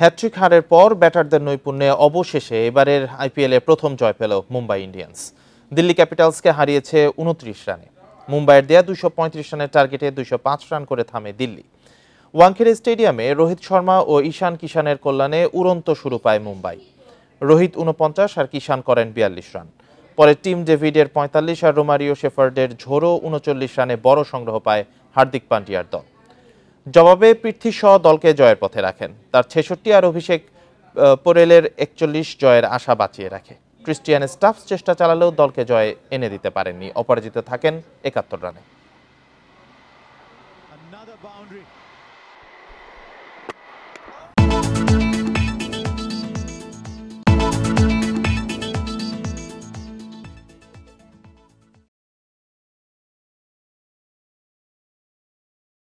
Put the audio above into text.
hat trick হারের পর ব্যাটারদের নৈপুণ্যে অবশেষে এবারের আইপিএলে প্রথম জয় পেল মুম্বাই ইন্ডিয়ান্স দিল্লি ক্যাপিটালসকে হারিয়েছে উনত্রিশ রানে মুম্বাইয়ের দেয়া দুশো রানের টার্গেটে দুশো রান করে থামে দিল্লি ওয়াংখেড়ে স্টেডিয়ামে রোহিত শর্মা ও ঈশান কিষানের কল্যাণে উড়ন্ত শুরু পায় মুম্বাই রোহিত উনপঞ্চাশ আর কিষান করেন বিয়াল্লিশ রান পরে টিম ডেভিডের পঁয়তাল্লিশ আর রোমারিও শেফার্ডের ঝোড়ো উনচল্লিশ রানে বড় সংগ্রহ পায় হার্দিক পান্ডিয়ার দল জবাবে পৃথ্বী সহ দলকে জয়ের পথে রাখেন তার ছেষট্টি আর অভিষেক পোরেলের একচল্লিশ জয়ের আশা বাঁচিয়ে রাখে ক্রিস্টিয়ান স্টাফ চেষ্টা চালালেও দলকে জয় এনে দিতে পারেননি অপরাজিত থাকেন একাত্তর রানে